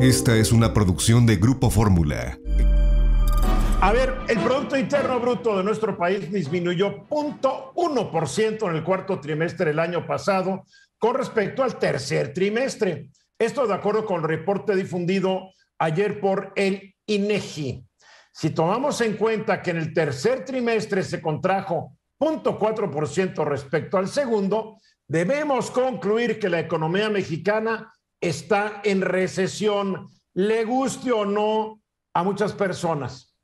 Esta es una producción de Grupo Fórmula. A ver, el Producto Interno Bruto de nuestro país disminuyó 0.1% en el cuarto trimestre del año pasado con respecto al tercer trimestre. Esto de acuerdo con el reporte difundido ayer por el INEGI. E si tomamos en cuenta que en el tercer trimestre se contrajo 0.4% respecto al segundo, debemos concluir que la economía mexicana está en recesión, le guste o no a muchas personas.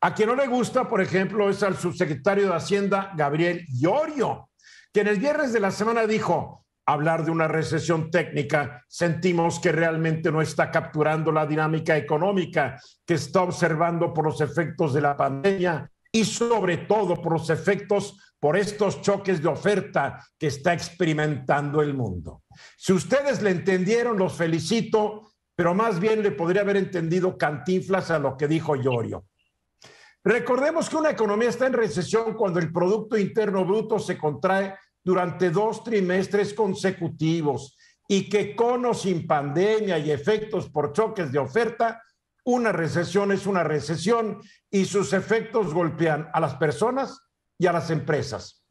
A quien no le gusta, por ejemplo, es al subsecretario de Hacienda, Gabriel Llorio, quien el viernes de la semana dijo, hablar de una recesión técnica, sentimos que realmente no está capturando la dinámica económica que está observando por los efectos de la pandemia y sobre todo por los efectos por estos choques de oferta que está experimentando el mundo. Si ustedes le entendieron, los felicito, pero más bien le podría haber entendido cantinflas a lo que dijo Yorio. Recordemos que una economía está en recesión cuando el Producto Interno Bruto se contrae durante dos trimestres consecutivos y que con o sin pandemia y efectos por choques de oferta una recesión es una recesión y sus efectos golpean a las personas y a las empresas.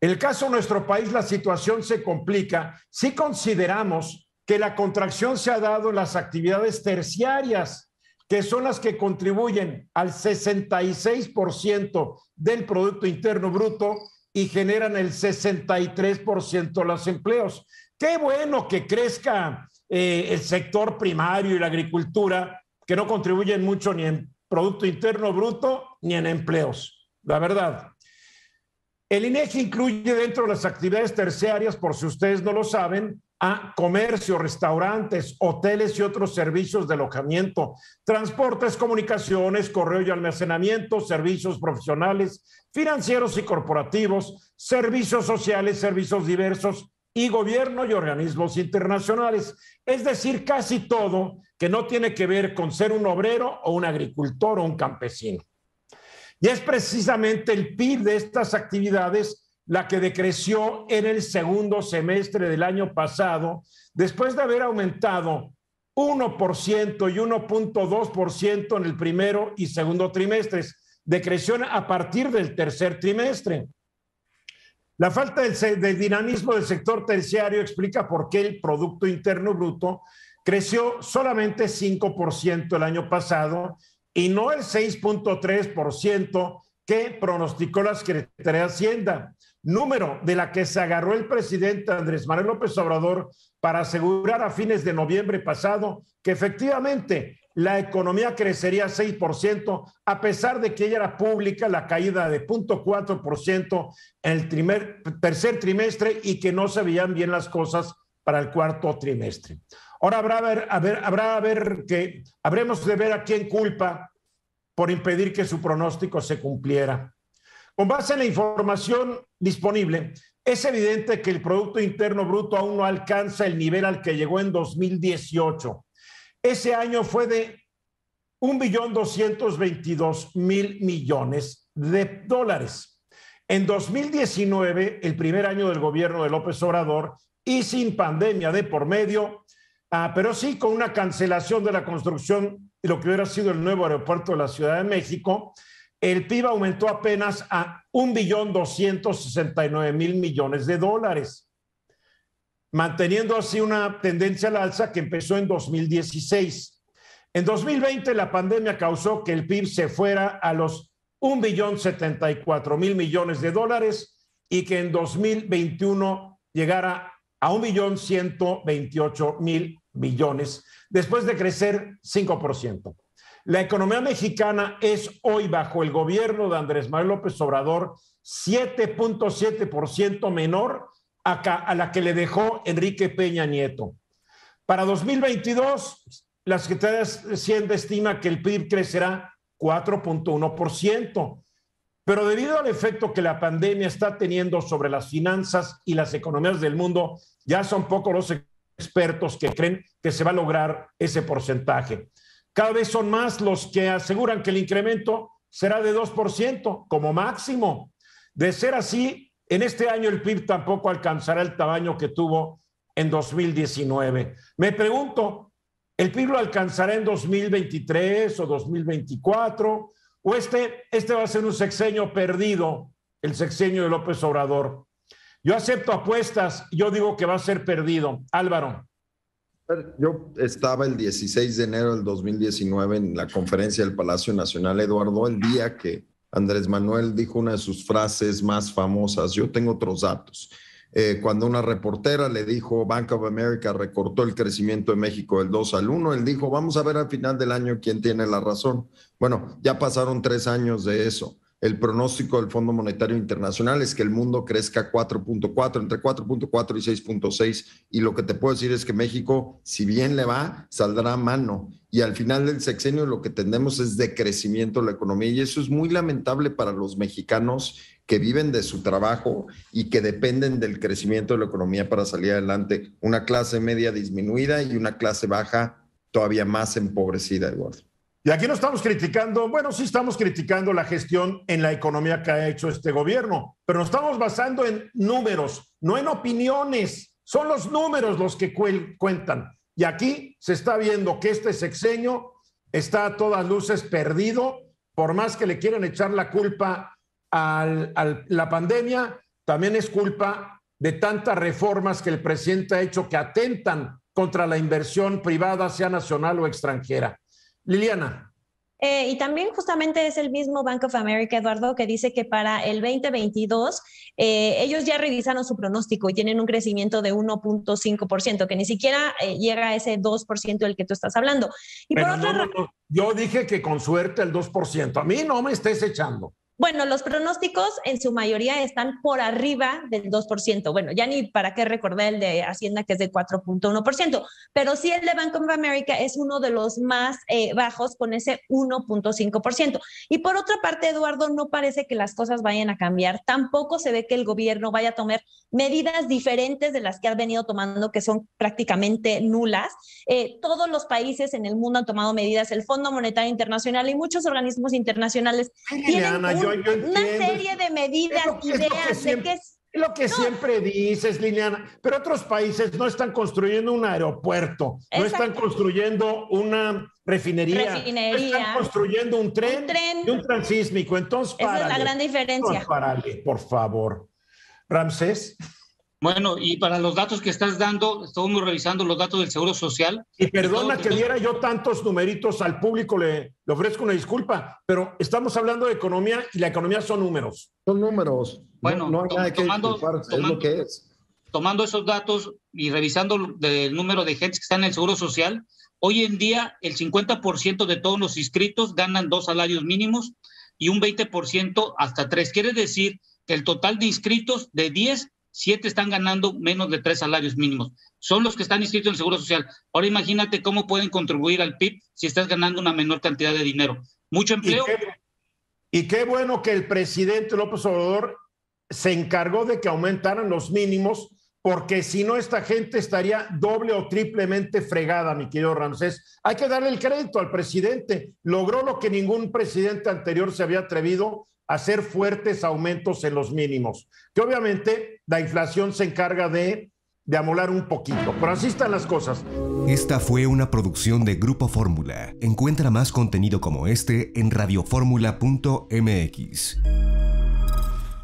En el caso de nuestro país, la situación se complica si consideramos que la contracción se ha dado en las actividades terciarias, que son las que contribuyen al 66% del Producto Interno Bruto y generan el 63% de los empleos. Qué bueno que crezca eh, el sector primario y la agricultura, que no contribuyen mucho ni en Producto Interno Bruto ni en empleos, la verdad. El INEGI incluye dentro de las actividades terciarias, por si ustedes no lo saben, a comercio, restaurantes, hoteles y otros servicios de alojamiento, transportes, comunicaciones, correo y almacenamiento, servicios profesionales, financieros y corporativos, servicios sociales, servicios diversos, y gobierno y organismos internacionales. Es decir, casi todo que no tiene que ver con ser un obrero o un agricultor o un campesino. Y es precisamente el PIB de estas actividades la que decreció en el segundo semestre del año pasado, después de haber aumentado 1% y 1.2% en el primero y segundo trimestres. Decreció a partir del tercer trimestre. La falta del, dinamismo del sector terciario explica por qué el Producto Interno Bruto creció solamente 5% el año pasado y no el 6.3% que pronosticó la Secretaría de Hacienda, número de la que se agarró el presidente Andrés Manuel López Obrador para asegurar a fines de noviembre pasado que efectivamente la economía crecería 6%, a pesar de que ya era pública, la caída de 0.4% en el tercer trimestre y que no se veían bien las cosas para el cuarto trimestre. Ahora habrá, que ver a quién culpa por impedir que su pronóstico se cumpliera. Con base en la información disponible, es evidente que el Producto Interno Bruto aún no alcanza el nivel al que llegó en 2018 ese año fue de 1.222.000 millones de dólares. En 2019, el primer año del gobierno de López Obrador y sin pandemia de por medio, ah, pero sí con una cancelación de la construcción de lo que hubiera sido el nuevo aeropuerto de la Ciudad de México, el PIB aumentó apenas a 1.269.000 millones de dólares manteniendo así una tendencia al alza que empezó en 2016. En 2020 la pandemia causó que el PIB se fuera a los 1.074.000 millones de dólares y que en 2021 llegara a 1.128.000 millones, después de crecer 5%. La economía mexicana es hoy bajo el gobierno de Andrés Manuel López Obrador 7.7% menor a, la que le dejó Enrique Peña Nieto. Para 2022, la Secretaría de Hacienda estima que el PIB crecerá 4.1%, pero debido al efecto que la pandemia está teniendo sobre las finanzas y las economías del mundo, ya son pocos los expertos que creen que se va a lograr ese porcentaje. Cada vez son más los que aseguran que el incremento será de 2% como máximo. De ser así, en este año el PIB tampoco alcanzará el tamaño que tuvo en 2019. Me pregunto, ¿el PIB lo alcanzará en 2023 o 2024? ¿O este, este va a ser un sexenio perdido, el sexenio de López Obrador? Yo acepto apuestas, yo digo que va a ser perdido. Álvaro. Yo estaba el 16 de enero del 2019 en la conferencia del Palacio Nacional, Eduardo, el día que Andrés Manuel dijo una de sus frases más famosas, yo tengo otros datos. Eh, cuando una reportera le dijo Bank of America recortó el crecimiento de México del 2 al 1, él dijo, vamos a ver al final del año quién tiene la razón. Bueno, ya pasaron tres años de eso. El pronóstico del Fondo Monetario Internacional es que el mundo crezca 4.4, entre 4.4 y 6.6. Y lo que te puedo decir es que México, si bien le va, saldrá a mano. Y al final del sexenio lo que tendemos es decrecimiento de la economía. Y eso es muy lamentable para los mexicanos que viven de su trabajo y que dependen del crecimiento de la economía para salir adelante. Una clase media disminuida y una clase baja todavía más empobrecida, Eduardo. Y aquí no estamos criticando, bueno, sí estamos criticando la gestión en la economía que ha hecho este gobierno, pero nos estamos basando en números, no en opiniones. Son los números los que cuentan. Y aquí se está viendo que este sexenio está a todas luces perdido, por más que le quieran echar la culpa a la pandemia, también es culpa de tantas reformas que el presidente ha hecho que atentan contra la inversión privada, sea nacional o extranjera. Liliana. Eh, y también justamente es el mismo Bank of America, Eduardo, que dice que para el 2022 eh, ellos ya revisaron su pronóstico y tienen un crecimiento de 1.5%, que ni siquiera eh, llega a ese 2% del que tú estás hablando. Y por Yo dije que con suerte el 2%. A mí no me estés echando. Bueno, los pronósticos en su mayoría están por arriba del 2%. Bueno, ya ni para qué recordar el de Hacienda, que es de 4.1%, pero sí el de Bank of America es uno de los más eh, bajos con ese 1.5%. Y por otra parte, Eduardo, no parece que las cosas vayan a cambiar. Tampoco se ve que el gobierno vaya a tomar medidas diferentes de las que ha venido tomando, que son prácticamente nulas. Eh, todos los países en el mundo han tomado medidas. El Fondo Monetario Internacional y muchos organismos internacionales tienen una serie de medidas, ideas es. Lo que siempre dices, Liliana, pero otros países no están construyendo un aeropuerto, no están construyendo una refinería, No están construyendo un tren, un tren. y Entonces, Esa es la gran diferencia. por favor. Ramsés. Bueno, y para los datos que estás dando, estamos revisando los datos del Seguro Social. Y perdona que diera yo tantos numeritos al público, le, ofrezco una disculpa, pero estamos hablando de economía y la economía son números. Son números. Bueno, tomando, es. Tomando esos datos y revisando el número de gente que está en el Seguro Social, hoy en día el 50% de todos los inscritos ganan dos salarios mínimos y un 20% hasta tres. Quiere decir que el total de inscritos de 10 siete están ganando menos de tres salarios mínimos. Son los que están inscritos en el Seguro Social. Ahora imagínate cómo pueden contribuir al PIB si estás ganando una menor cantidad de dinero. Mucho empleo. Y qué, bueno que el presidente López Obrador se encargó de que aumentaran los mínimos, porque si no, esta gente estaría doble o triplemente fregada, mi querido Ramsés. Hay que darle el crédito al presidente. Logró lo que ningún presidente anterior se había atrevido hacer fuertes aumentos en los mínimos, que obviamente la inflación se encarga de, de amolar un poquito, pero así están las cosas. Esta fue una producción de Grupo Fórmula. Encuentra más contenido como este en radioformula.mx.